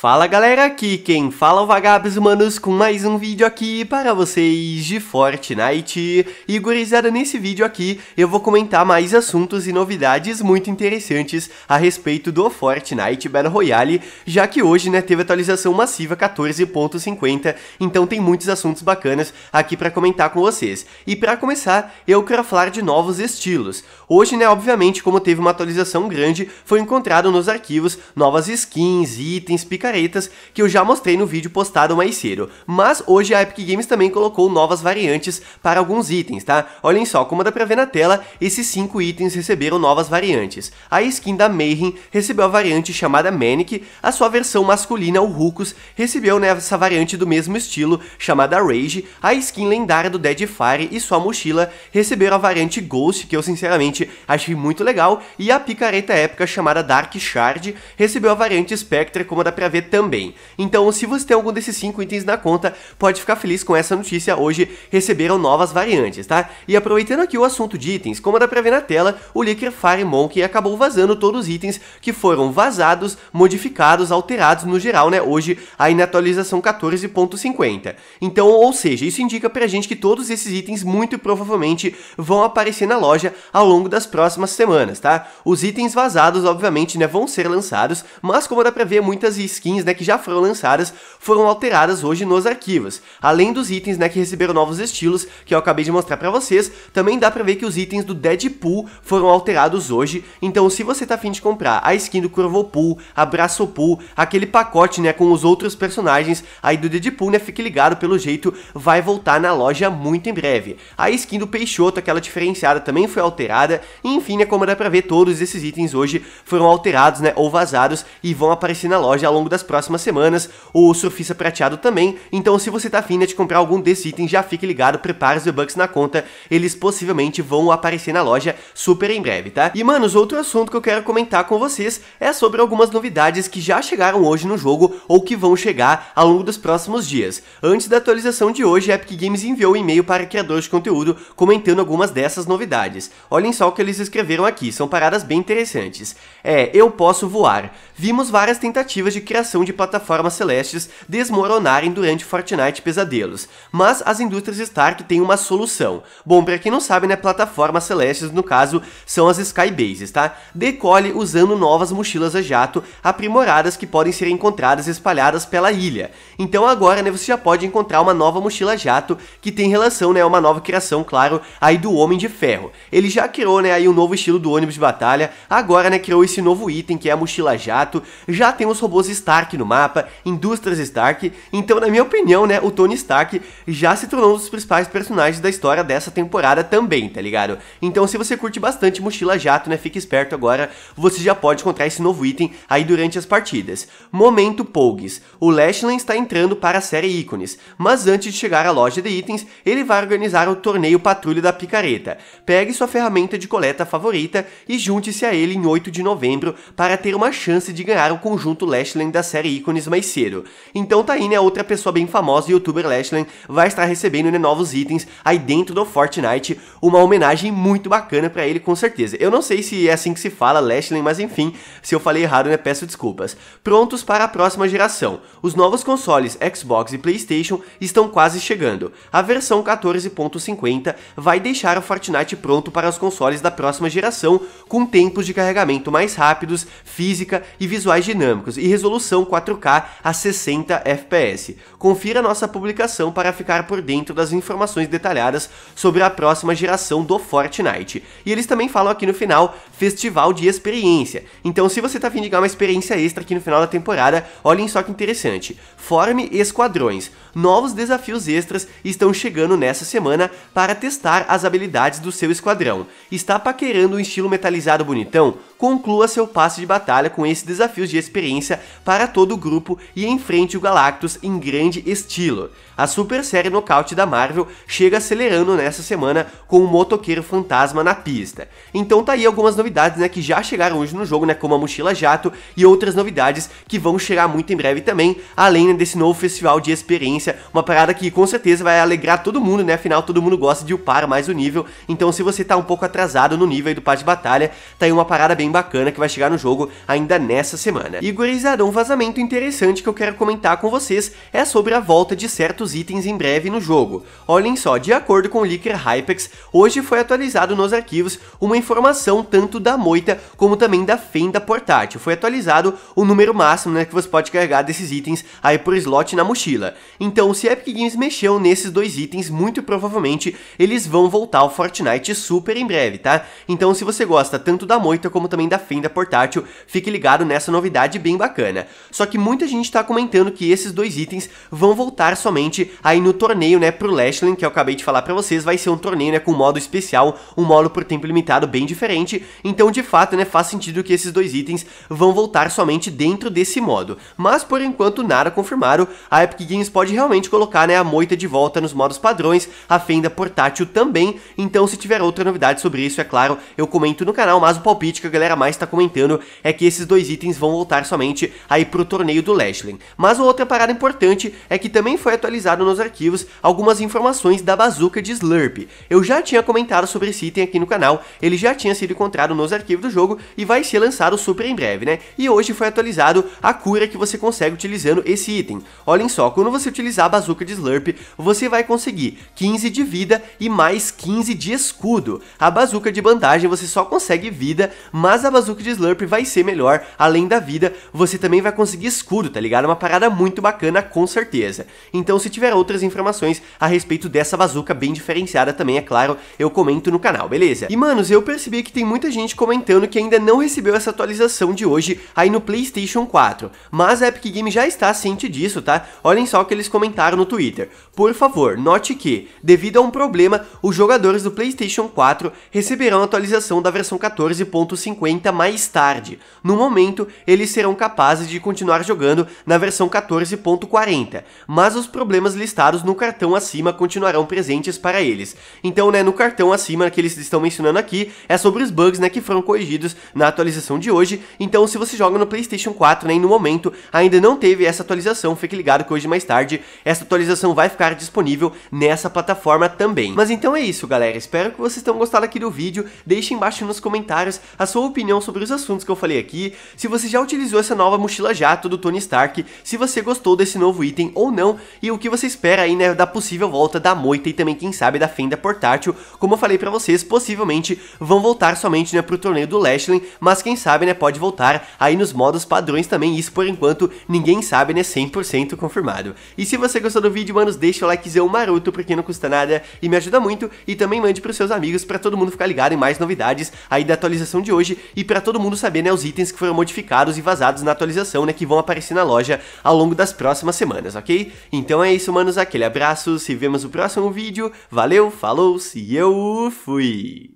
Fala galera, aqui quem fala é o Vagabes Humanos com mais um vídeo aqui para vocês de Fortnite. E gurizada, nesse vídeo aqui eu vou comentar mais assuntos e novidades muito interessantes a respeito do Fortnite Battle Royale, já que hoje né, teve atualização massiva 14.50, então tem muitos assuntos bacanas aqui para comentar com vocês. E para começar, eu quero falar de novos estilos. Hoje, né, obviamente, como teve uma atualização grande, foi encontrado nos arquivos novas skins, itens, picaretas picaretas que eu já mostrei no vídeo postado mais cedo, mas hoje a Epic Games também colocou novas variantes para alguns itens, tá? Olhem só, como dá pra ver na tela, esses 5 itens receberam novas variantes. A skin da Mayhem recebeu a variante chamada Manic, a sua versão masculina, o Rucus, recebeu né, essa variante do mesmo estilo, chamada Rage, a skin lendária do Deadfire e sua mochila receberam a variante Ghost, que eu sinceramente achei muito legal, e a picareta épica chamada Dark Shard recebeu a variante Spectre, como dá pra ver também. Então, se você tem algum desses cinco itens na conta, pode ficar feliz com essa notícia. Hoje receberam novas variantes, tá? E aproveitando aqui o assunto de itens, como dá pra ver na tela, o Liquor Fire Monkey acabou vazando todos os itens que foram vazados, modificados, alterados no geral, né? Hoje, aí na atualização 14.50. Então, ou seja, isso indica pra gente que todos esses itens muito provavelmente vão aparecer na loja ao longo das próximas semanas, tá? Os itens vazados, obviamente, né, vão ser lançados, mas como dá pra ver, muitas skins skins né, que já foram lançadas foram alteradas hoje nos arquivos. Além dos itens né, que receberam novos estilos, que eu acabei de mostrar para vocês, também dá para ver que os itens do Deadpool foram alterados hoje, então se você tá afim de comprar a skin do Curvopool, a Braçopool, aquele pacote né, com os outros personagens aí do Deadpool, né, fique ligado, pelo jeito vai voltar na loja muito em breve. A skin do Peixoto, aquela diferenciada, também foi alterada, e enfim, né, como dá pra ver, todos esses itens hoje foram alterados, né, ou vazados, e vão aparecer na loja ao longo nas próximas semanas, o surfista prateado também, então se você tá afim né, de comprar algum desses itens, já fique ligado, prepare os V-Bucks na conta, eles possivelmente vão aparecer na loja super em breve, tá? E manos, outro assunto que eu quero comentar com vocês é sobre algumas novidades que já chegaram hoje no jogo ou que vão chegar ao longo dos próximos dias. Antes da atualização de hoje, a Epic Games enviou um e-mail para criadores de conteúdo comentando algumas dessas novidades. Olhem só o que eles escreveram aqui, são paradas bem interessantes. É, eu posso voar. Vimos várias tentativas de criar criação de plataformas celestes desmoronarem durante Fortnite Pesadelos, mas as indústrias Stark têm uma solução. Bom, para quem não sabe, né, plataformas celestes, no caso, são as Skybases, tá? Decole usando novas mochilas a jato aprimoradas que podem ser encontradas espalhadas pela ilha. Então agora, né, você já pode encontrar uma nova mochila a jato que tem relação, né, a uma nova criação, claro, aí do Homem de Ferro. Ele já criou, né, aí um novo estilo do ônibus de batalha, agora, né, criou esse novo item que é a mochila jato, já tem os robôs Stark Stark no mapa, indústrias Stark. Então, na minha opinião, né, o Tony Stark já se tornou um dos principais personagens da história dessa temporada também, tá ligado? Então, se você curte bastante Mochila Jato, né, fique esperto agora, você já pode encontrar esse novo item aí durante as partidas. Momento Pogues. O Lashland está entrando para a série Ícones, mas antes de chegar à loja de itens, ele vai organizar o torneio Patrulha da Picareta. Pegue sua ferramenta de coleta favorita e junte-se a ele em 8 de novembro para ter uma chance de ganhar o conjunto Lashland da da série Ícones mais cedo. Então tá aí, né, outra pessoa bem famosa, youtuber Lashlan, vai estar recebendo né, novos itens aí dentro do Fortnite, uma homenagem muito bacana para ele com certeza. Eu não sei se é assim que se fala Lashlan, mas enfim, se eu falei errado, né, peço desculpas. Prontos para a próxima geração. Os novos consoles Xbox e PlayStation estão quase chegando. A versão 14.50 vai deixar o Fortnite pronto para os consoles da próxima geração, com tempos de carregamento mais rápidos, física e visuais dinâmicos e resolução 4K a 60 FPS. Confira nossa publicação para ficar por dentro das informações detalhadas sobre a próxima geração do Fortnite. E eles também falam aqui no final, festival de experiência. Então se você tá vindo ganhar uma experiência extra aqui no final da temporada, olhem só que interessante. Forme esquadrões. Novos desafios extras estão chegando nessa semana para testar as habilidades do seu esquadrão. Está paquerando um estilo metalizado bonitão? conclua seu passe de batalha com esses desafios de experiência para todo o grupo e enfrente o Galactus em grande estilo. A super série nocaute da Marvel chega acelerando nessa semana com o motoqueiro fantasma na pista. Então tá aí algumas novidades né, que já chegaram hoje no jogo, né, como a mochila jato e outras novidades que vão chegar muito em breve também, além né, desse novo festival de experiência, uma parada que com certeza vai alegrar todo mundo, né? Afinal, todo mundo gosta de upar mais o nível. Então, se você tá um pouco atrasado no nível do passe de batalha, tá aí uma parada bem bem bacana que vai chegar no jogo ainda nessa semana. E gurizada, um vazamento interessante que eu quero comentar com vocês é sobre a volta de certos itens em breve no jogo. Olhem só, de acordo com o Leaker Hypex, hoje foi atualizado nos arquivos uma informação tanto da moita como também da fenda portátil. Foi atualizado o número máximo né, que você pode carregar desses itens aí por slot na mochila. Então, se a Epic Games mexeu nesses dois itens, muito provavelmente eles vão voltar ao Fortnite super em breve, tá? Então, se você gosta tanto da moita como também também da Fenda portátil. Fique ligado nessa novidade bem bacana. Só que muita gente está comentando que esses dois itens vão voltar somente aí no torneio, né, pro Lashland, que eu acabei de falar para vocês, vai ser um torneio, né, com modo especial, um modo por tempo limitado bem diferente. Então, de fato, né, faz sentido que esses dois itens vão voltar somente dentro desse modo. Mas por enquanto nada confirmado. A Epic Games pode realmente colocar, né, a moita de volta nos modos padrões, a Fenda portátil também. Então, se tiver outra novidade sobre isso, é claro, eu comento no canal, mas o palpite que a galera galera mais tá comentando é que esses dois itens vão voltar somente aí pro torneio do Lashley. Mas uma outra parada importante é que também foi atualizado nos arquivos algumas informações da bazuca de Slurp. Eu já tinha comentado sobre esse item aqui no canal, ele já tinha sido encontrado nos arquivos do jogo e vai ser lançado super em breve, né? E hoje foi atualizado a cura que você consegue utilizando esse item. Olhem só, quando você utilizar a bazuca de Slurp, você vai conseguir 15 de vida e mais 15 de escudo. A bazuca de bandagem você só consegue vida, mas mas a bazuca de Slurp vai ser melhor, além da vida, você também vai conseguir escudo, tá ligado? É uma parada muito bacana, com certeza. Então se tiver outras informações a respeito dessa bazuca bem diferenciada também, é claro, eu comento no canal, beleza? E manos, eu percebi que tem muita gente comentando que ainda não recebeu essa atualização de hoje aí no Playstation 4, mas a Epic Games já está ciente disso, tá? Olhem só o que eles comentaram no Twitter. Por favor, note que, devido a um problema, os jogadores do Playstation 4 receberão a atualização da versão 14.5 50 mais tarde. No momento, eles serão capazes de continuar jogando na versão 14.40, mas os problemas listados no cartão acima continuarão presentes para eles. Então, né, no cartão acima que eles estão mencionando aqui, é sobre os bugs, né, que foram corrigidos na atualização de hoje. Então, se você joga no PlayStation 4, né, e no momento ainda não teve essa atualização, fique ligado que hoje mais tarde essa atualização vai ficar disponível nessa plataforma também. Mas então é isso, galera. Espero que vocês tenham gostado aqui do vídeo. Deixe embaixo nos comentários a sua opinião sobre os assuntos que eu falei aqui, se você já utilizou essa nova mochila jato do Tony Stark, se você gostou desse novo item ou não, e o que você espera aí né, da possível volta da moita e também quem sabe da fenda portátil, como eu falei para vocês, possivelmente vão voltar somente né, pro torneio do Lashley, mas quem sabe né, pode voltar aí nos modos padrões também, isso por enquanto ninguém sabe né, 100% confirmado. E se você gostou do vídeo, manos, deixa o likezão maroto porque não custa nada e me ajuda muito, e também mande pros seus amigos para todo mundo ficar ligado em mais novidades aí da atualização de hoje e para todo mundo saber, né, os itens que foram modificados e vazados na atualização, né, que vão aparecer na loja ao longo das próximas semanas, ok? Então é isso, manos, aquele abraço, se vemos no próximo vídeo, valeu, falou, se eu fui!